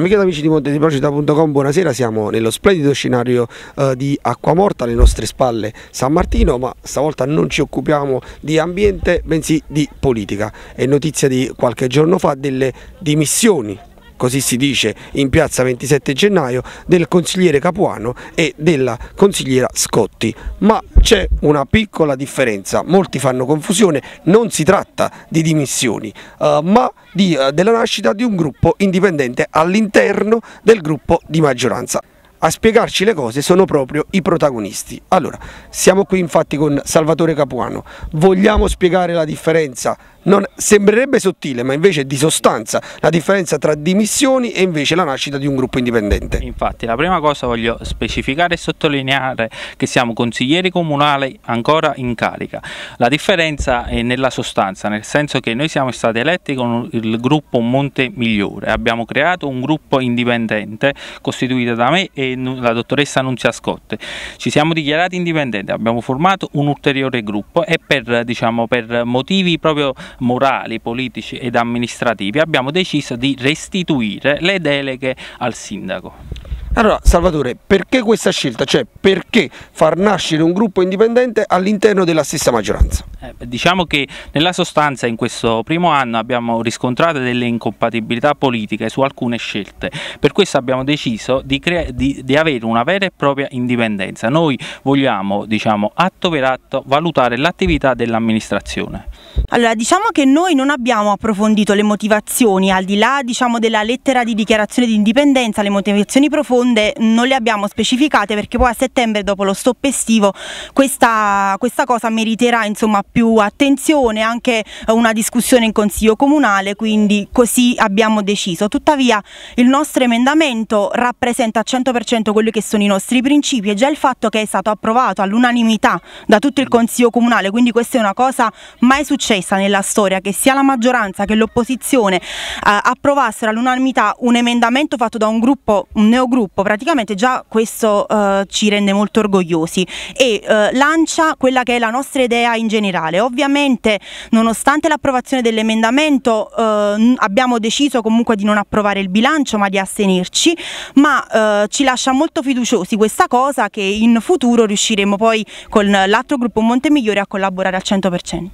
Amiche ed amici di Montediprocita.com, buonasera, siamo nello splendido scenario eh, di Acquamorta, alle nostre spalle San Martino, ma stavolta non ci occupiamo di ambiente, bensì di politica. È notizia di qualche giorno fa delle dimissioni così si dice in piazza 27 gennaio, del consigliere Capuano e della consigliera Scotti. Ma c'è una piccola differenza, molti fanno confusione, non si tratta di dimissioni, eh, ma di, eh, della nascita di un gruppo indipendente all'interno del gruppo di maggioranza a spiegarci le cose sono proprio i protagonisti. Allora, siamo qui infatti con Salvatore Capuano, vogliamo spiegare la differenza non, sembrerebbe sottile, ma invece è di sostanza la differenza tra dimissioni e invece la nascita di un gruppo indipendente. Infatti, la prima cosa voglio specificare e sottolineare che siamo consiglieri comunali ancora in carica. La differenza è nella sostanza, nel senso che noi siamo stati eletti con il gruppo Monte Migliore, abbiamo creato un gruppo indipendente costituito da me e la dottoressa Annunzia Scotte. Ci siamo dichiarati indipendenti, abbiamo formato un ulteriore gruppo e per, diciamo, per motivi proprio morali, politici ed amministrativi, abbiamo deciso di restituire le deleghe al sindaco. Allora Salvatore, perché questa scelta? Cioè perché far nascere un gruppo indipendente all'interno della stessa maggioranza? Eh, diciamo che nella sostanza in questo primo anno abbiamo riscontrato delle incompatibilità politiche su alcune scelte, per questo abbiamo deciso di, di, di avere una vera e propria indipendenza. Noi vogliamo diciamo, atto per atto valutare l'attività dell'amministrazione. Allora diciamo che noi non abbiamo approfondito le motivazioni, al di là diciamo, della lettera di dichiarazione di indipendenza, le motivazioni profonde sponde non le abbiamo specificate perché poi a settembre dopo lo stop estivo questa, questa cosa meriterà insomma più attenzione, anche eh, una discussione in consiglio comunale, quindi così abbiamo deciso. Tuttavia il nostro emendamento rappresenta al 100% quelli che sono i nostri principi e già il fatto che è stato approvato all'unanimità da tutto il consiglio comunale, quindi questa è una cosa mai successa nella storia, che sia la maggioranza che l'opposizione eh, approvassero all'unanimità un emendamento fatto da un gruppo, un neogruppo gruppo, praticamente già questo eh, ci rende molto orgogliosi e eh, lancia quella che è la nostra idea in generale. Ovviamente nonostante l'approvazione dell'emendamento eh, abbiamo deciso comunque di non approvare il bilancio ma di astenerci, ma eh, ci lascia molto fiduciosi questa cosa che in futuro riusciremo poi con l'altro gruppo Montemigliore a collaborare al 100%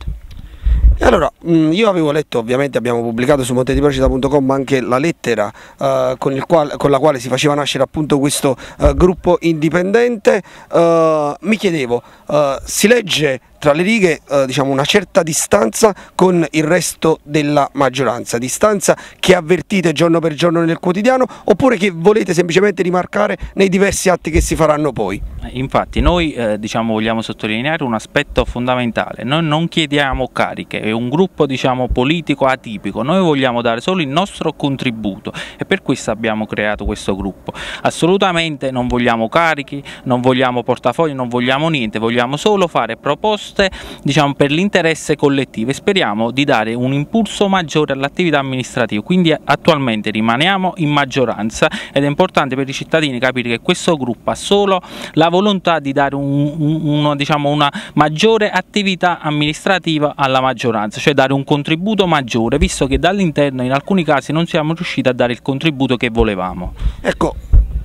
allora, mm, io avevo letto, ovviamente abbiamo pubblicato su montediprecita.com anche la lettera eh, con, quale, con, la quale si faceva nascere appunto questo eh, gruppo indipendente, eh, mi chiedevo, eh, si legge tra le righe eh, diciamo una certa distanza con il resto della maggioranza, distanza che avvertite giorno per giorno nel quotidiano oppure che volete semplicemente rimarcare nei diversi atti che si faranno poi? Infatti noi eh, diciamo, vogliamo sottolineare un aspetto fondamentale, noi non chiediamo cariche, è un gruppo diciamo, politico atipico, noi vogliamo dare solo il nostro contributo e per questo abbiamo creato questo gruppo. Assolutamente non vogliamo carichi, non vogliamo portafogli, non vogliamo niente, vogliamo solo fare proposte diciamo, per l'interesse collettivo e speriamo di dare un impulso maggiore all'attività amministrativa, quindi attualmente rimaniamo in maggioranza ed è importante per i cittadini capire che questo gruppo ha solo la volontà di dare un, un, uno, diciamo, una maggiore attività amministrativa alla maggioranza maggioranza, cioè dare un contributo maggiore, visto che dall'interno in alcuni casi non siamo riusciti a dare il contributo che volevamo. Ecco,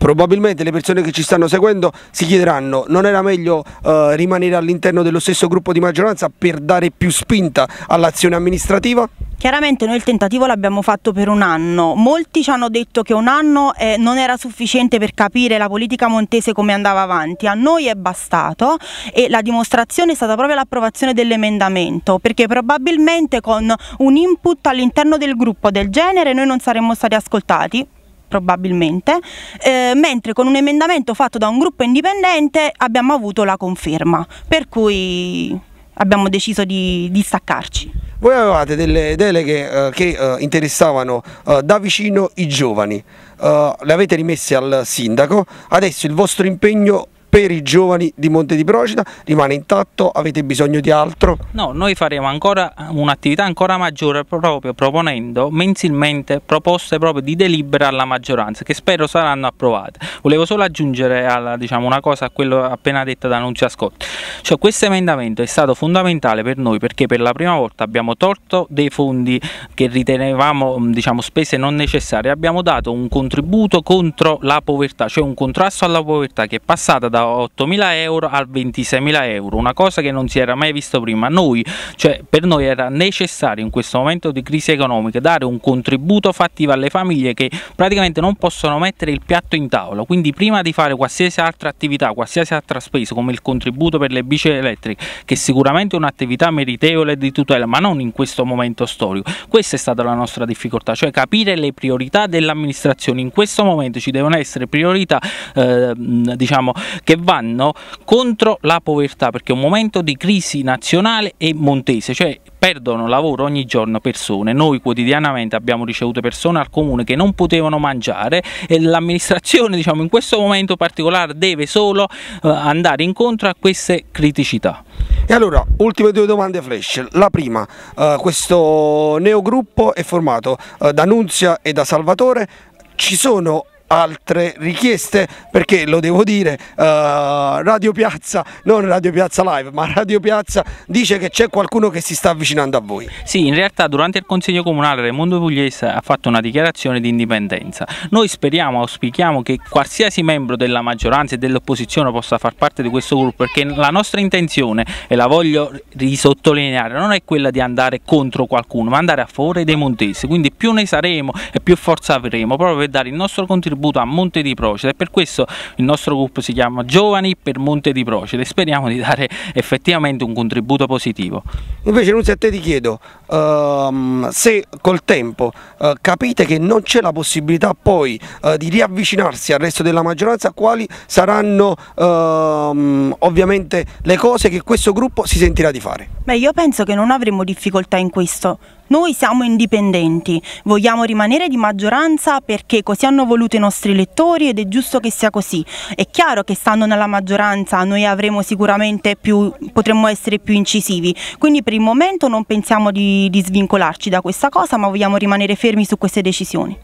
probabilmente le persone che ci stanno seguendo si chiederanno non era meglio eh, rimanere all'interno dello stesso gruppo di maggioranza per dare più spinta all'azione amministrativa? Chiaramente noi il tentativo l'abbiamo fatto per un anno, molti ci hanno detto che un anno eh, non era sufficiente per capire la politica montese come andava avanti, a noi è bastato e la dimostrazione è stata proprio l'approvazione dell'emendamento, perché probabilmente con un input all'interno del gruppo del genere noi non saremmo stati ascoltati, probabilmente, eh, mentre con un emendamento fatto da un gruppo indipendente abbiamo avuto la conferma, per cui abbiamo deciso di, di staccarci. Voi avevate delle deleghe eh, che eh, interessavano eh, da vicino i giovani, eh, le avete rimesse al sindaco, adesso il vostro impegno per i giovani di Monte di Procida rimane intatto? Avete bisogno di altro? No, noi faremo ancora un'attività ancora maggiore proprio proponendo mensilmente proposte proprio di delibera alla maggioranza che spero saranno approvate. Volevo solo aggiungere alla, diciamo, una cosa a quello appena detto da Nunzia Scotti. Cioè, questo emendamento è stato fondamentale per noi perché per la prima volta abbiamo tolto dei fondi che ritenevamo diciamo, spese non necessarie, abbiamo dato un contributo contro la povertà, cioè un contrasto alla povertà che è passata da da 8.000 euro a 26.000 euro, una cosa che non si era mai visto prima. Noi, cioè, per noi era necessario in questo momento di crisi economica dare un contributo fattivo alle famiglie che praticamente non possono mettere il piatto in tavola, quindi prima di fare qualsiasi altra attività, qualsiasi altra spesa come il contributo per le bici elettriche, che sicuramente è un'attività meritevole di tutela, ma non in questo momento storico. Questa è stata la nostra difficoltà, cioè capire le priorità dell'amministrazione. In questo momento ci devono essere priorità eh, diciamo, che che vanno contro la povertà perché è un momento di crisi nazionale e montese, cioè perdono lavoro ogni giorno persone. Noi quotidianamente abbiamo ricevuto persone al comune che non potevano mangiare e l'amministrazione, diciamo, in questo momento particolare deve solo eh, andare incontro a queste criticità. E allora, ultime due domande flash. La prima, eh, questo neogruppo è formato eh, da Nunzia e da Salvatore. Ci sono altre richieste perché lo devo dire uh, Radio Piazza non Radio Piazza Live ma Radio Piazza dice che c'è qualcuno che si sta avvicinando a voi sì in realtà durante il consiglio comunale Raimondo Pugliese ha fatto una dichiarazione di indipendenza noi speriamo auspichiamo che qualsiasi membro della maggioranza e dell'opposizione possa far parte di questo gruppo perché la nostra intenzione e la voglio risottolineare non è quella di andare contro qualcuno ma andare a favore dei montesi quindi più ne saremo e più forza avremo proprio per dare il nostro contributo contributo a Monte di Procida e per questo il nostro gruppo si chiama Giovani per Monte di Procida e speriamo di dare effettivamente un contributo positivo. Invece Nunzio a te ti chiedo ehm, se col tempo eh, capite che non c'è la possibilità poi eh, di riavvicinarsi al resto della maggioranza quali saranno ehm, ovviamente le cose che questo gruppo si sentirà di fare? Beh io penso che non avremo difficoltà in questo noi siamo indipendenti, vogliamo rimanere di maggioranza perché così hanno voluto i nostri elettori ed è giusto che sia così. È chiaro che stando nella maggioranza noi avremo sicuramente più, potremmo essere più incisivi, quindi per il momento non pensiamo di, di svincolarci da questa cosa ma vogliamo rimanere fermi su queste decisioni.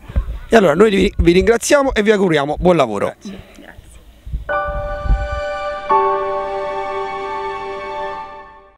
E allora noi vi ringraziamo e vi auguriamo buon lavoro. Grazie.